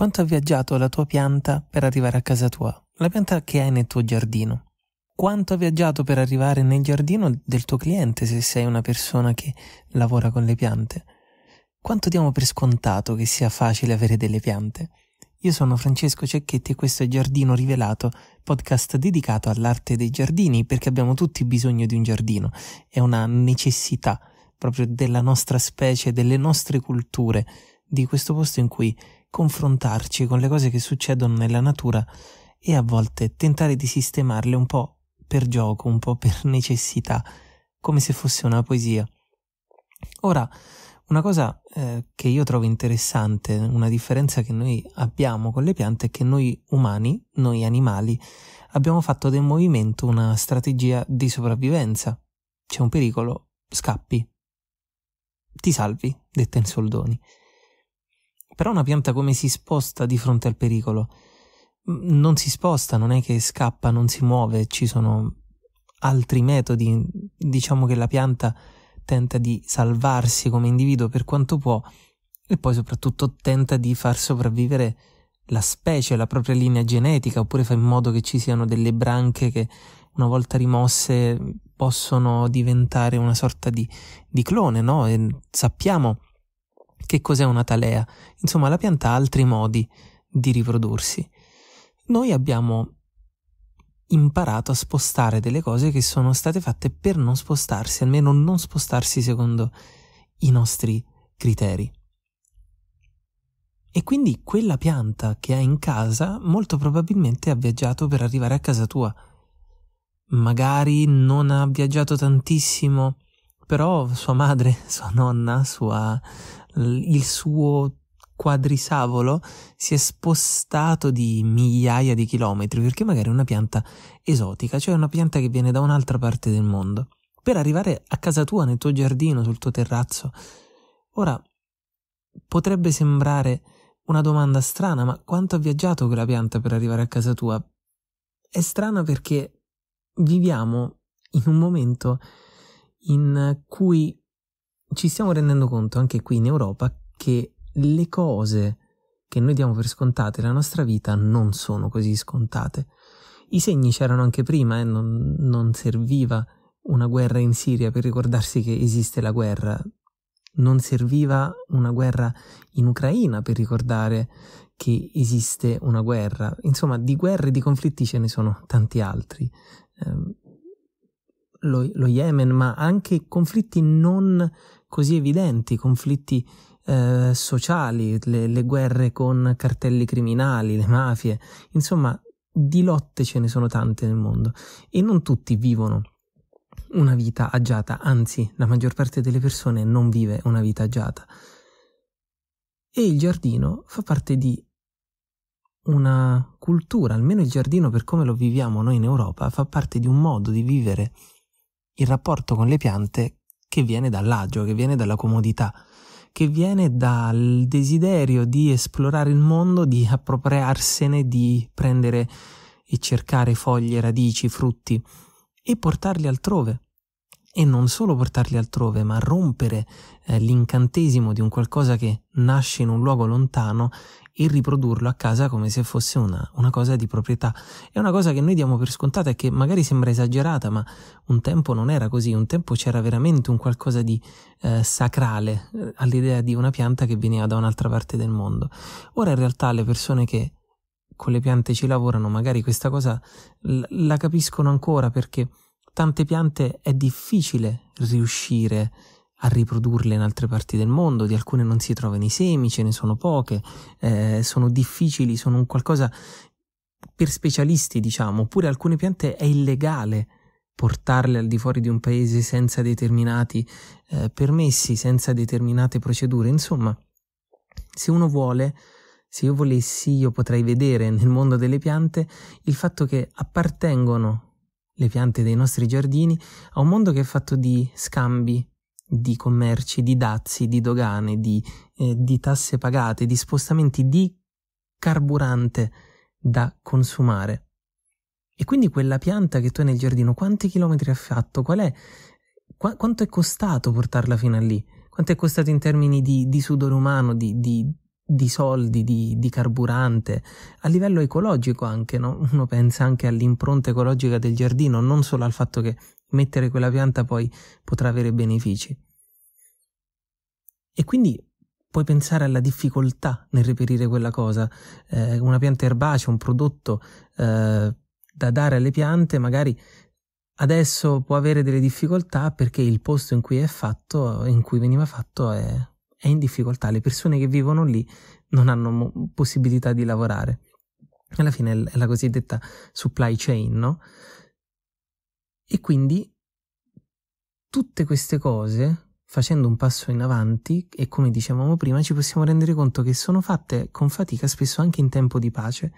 Quanto ha viaggiato la tua pianta per arrivare a casa tua? La pianta che hai nel tuo giardino. Quanto ha viaggiato per arrivare nel giardino del tuo cliente se sei una persona che lavora con le piante? Quanto diamo per scontato che sia facile avere delle piante? Io sono Francesco Cecchetti e questo è Giardino Rivelato, podcast dedicato all'arte dei giardini perché abbiamo tutti bisogno di un giardino, è una necessità proprio della nostra specie, delle nostre culture, di questo posto in cui confrontarci con le cose che succedono nella natura e a volte tentare di sistemarle un po' per gioco, un po' per necessità, come se fosse una poesia. Ora, una cosa eh, che io trovo interessante, una differenza che noi abbiamo con le piante è che noi umani, noi animali, abbiamo fatto del movimento una strategia di sopravvivenza. C'è un pericolo, scappi. Ti salvi, detta in soldoni però una pianta come si sposta di fronte al pericolo? Non si sposta, non è che scappa, non si muove, ci sono altri metodi, diciamo che la pianta tenta di salvarsi come individuo per quanto può e poi soprattutto tenta di far sopravvivere la specie, la propria linea genetica, oppure fa in modo che ci siano delle branche che una volta rimosse possono diventare una sorta di, di clone, no? E sappiamo che cos'è una talea. Insomma, la pianta ha altri modi di riprodursi. Noi abbiamo imparato a spostare delle cose che sono state fatte per non spostarsi, almeno non spostarsi secondo i nostri criteri. E quindi quella pianta che hai in casa molto probabilmente ha viaggiato per arrivare a casa tua. Magari non ha viaggiato tantissimo, però sua madre, sua nonna, sua il suo quadrisavolo si è spostato di migliaia di chilometri perché magari è una pianta esotica, cioè una pianta che viene da un'altra parte del mondo, per arrivare a casa tua, nel tuo giardino, sul tuo terrazzo. Ora, potrebbe sembrare una domanda strana, ma quanto ha viaggiato quella pianta per arrivare a casa tua? È strana perché viviamo in un momento in cui ci stiamo rendendo conto anche qui in Europa che le cose che noi diamo per scontate nella nostra vita non sono così scontate. I segni c'erano anche prima, eh? non, non serviva una guerra in Siria per ricordarsi che esiste la guerra, non serviva una guerra in Ucraina per ricordare che esiste una guerra. Insomma, di guerre e di conflitti ce ne sono tanti altri. Eh, lo, lo, Yemen, ma anche conflitti non così evidenti, conflitti eh, sociali, le, le guerre con cartelli criminali, le mafie, insomma di lotte ce ne sono tante nel mondo e non tutti vivono una vita agiata, anzi la maggior parte delle persone non vive una vita agiata. E il giardino fa parte di una cultura, almeno il giardino per come lo viviamo noi in Europa, fa parte di un modo di vivere il rapporto con le piante che viene dall'agio, che viene dalla comodità, che viene dal desiderio di esplorare il mondo, di appropriarsene, di prendere e cercare foglie, radici, frutti e portarli altrove e non solo portarli altrove, ma rompere eh, l'incantesimo di un qualcosa che nasce in un luogo lontano e riprodurlo a casa come se fosse una, una, cosa di proprietà. È una cosa che noi diamo per scontata e che magari sembra esagerata, ma un tempo non era così, un tempo c'era veramente un qualcosa di eh, sacrale eh, all'idea di una pianta che veniva da un'altra parte del mondo. Ora in realtà le persone che con le piante ci lavorano magari questa cosa la capiscono ancora perché tante piante è difficile riuscire a riprodurle in altre parti del mondo, di alcune non si trovano i semi, ce ne sono poche, eh, sono difficili, sono un qualcosa per specialisti, diciamo, oppure alcune piante è illegale portarle al di fuori di un paese senza determinati eh, permessi, senza determinate procedure, insomma, se uno vuole, se io volessi, io potrei vedere nel mondo delle piante il fatto che appartengono le piante dei nostri giardini a un mondo che è fatto di scambi, di commerci, di dazi, di dogane, di, eh, di tasse pagate, di spostamenti, di carburante da consumare. E quindi quella pianta che tu hai nel giardino, quanti chilometri ha fatto? Qual è? Qu- quanto è costato portarla fino a lì? Quanto è costato in termini di, di sudore umano, di, di, di soldi, di, di, carburante, a livello ecologico anche, no? uno pensa anche all'impronta ecologica del giardino, non solo al fatto che mettere quella pianta poi potrà avere benefici. E quindi puoi pensare alla difficoltà nel reperire quella cosa, eh, una pianta erbacea, un prodotto eh, da dare alle piante, magari adesso può avere delle difficoltà perché il posto in cui è fatto, in cui veniva fatto, è è in difficoltà, le persone che vivono lì non hanno mo- possibilità di lavorare. Alla fine è, è la cosiddetta supply chain, no? E quindi tutte queste cose, facendo un passo in avanti, e come dicevamo prima, ci possiamo rendere conto che sono fatte con fatica, spesso anche in tempo di pace,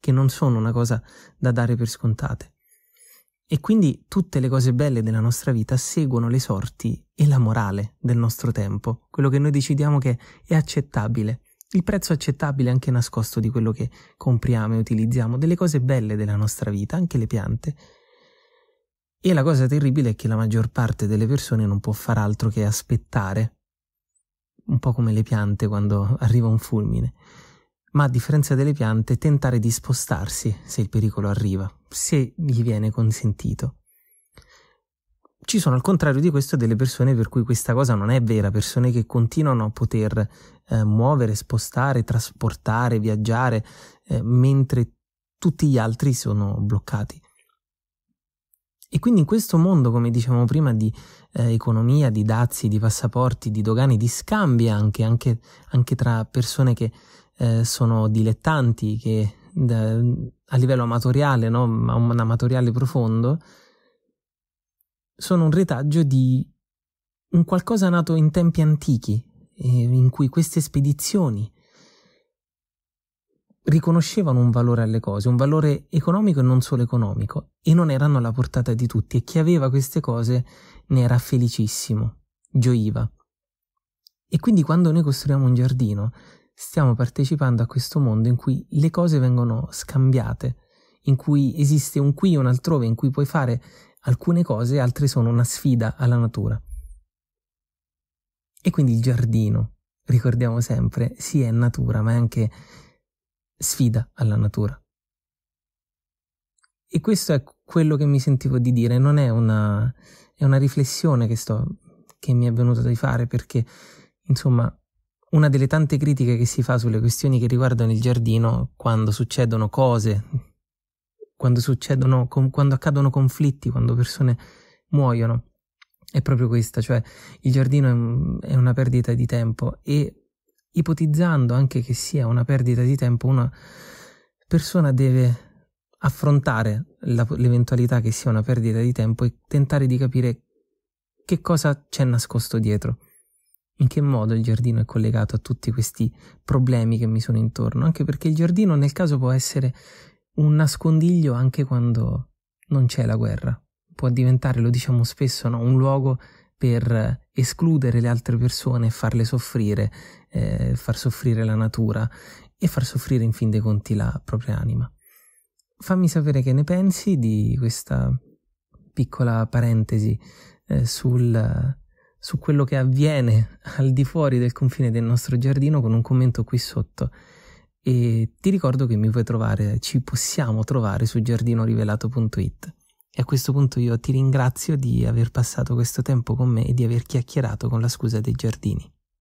che non sono una cosa da dare per scontate. E quindi tutte le cose belle della nostra vita seguono le sorti e la morale del nostro tempo, quello che noi decidiamo che è accettabile, il prezzo accettabile anche nascosto di quello che compriamo e utilizziamo, delle cose belle della nostra vita, anche le piante. E la cosa terribile è che la maggior parte delle persone non può far altro che aspettare, un po' come le piante quando arriva un fulmine ma a differenza delle piante tentare di spostarsi se il pericolo arriva, se gli viene consentito. Ci sono al contrario di questo delle persone per cui questa cosa non è vera, persone che continuano a poter eh, muovere, spostare, trasportare, viaggiare, eh, mentre tutti gli altri sono bloccati. E quindi in questo mondo, come dicevamo prima, di eh, economia, di dazi, di passaporti, di dogani, di scambi anche, anche, anche tra persone che eh, sono dilettanti che d- a livello amatoriale, no? un amatoriale profondo, sono un retaggio di un qualcosa nato in tempi antichi, eh, in cui queste spedizioni riconoscevano un valore alle cose, un valore economico e non solo economico, e non erano alla portata di tutti, e chi aveva queste cose ne era felicissimo, gioiva. E quindi quando noi costruiamo un giardino, stiamo partecipando a questo mondo in cui le cose vengono scambiate, in cui esiste un qui e un altrove, in cui puoi fare alcune cose e altre sono una sfida alla natura. E quindi il giardino, ricordiamo sempre, sì è natura, ma è anche sfida alla natura. E questo è quello che mi sentivo di dire, non è una, è una riflessione che, sto, che mi è venuta di fare perché, insomma, una delle tante critiche che si fa sulle questioni che riguardano il giardino quando succedono cose, quando, succedono, com, quando accadono conflitti, quando persone muoiono, è proprio questa, cioè il giardino è, è una perdita di tempo e ipotizzando anche che sia una perdita di tempo, una persona deve affrontare la, l'eventualità che sia una perdita di tempo e tentare di capire che cosa c'è nascosto dietro in che modo il giardino è collegato a tutti questi problemi che mi sono intorno, anche perché il giardino nel caso può essere un nascondiglio anche quando non c'è la guerra, può diventare, lo diciamo spesso, no? un luogo per escludere le altre persone e farle soffrire, eh, far soffrire la natura e far soffrire in fin dei conti la propria anima. Fammi sapere che ne pensi di questa piccola parentesi eh, sul, su quello che avviene al di fuori del confine del nostro giardino con un commento qui sotto. E ti ricordo che mi puoi trovare, ci possiamo trovare su giardinorivelato.it. E a questo punto io ti ringrazio di aver passato questo tempo con me e di aver chiacchierato con la scusa dei giardini.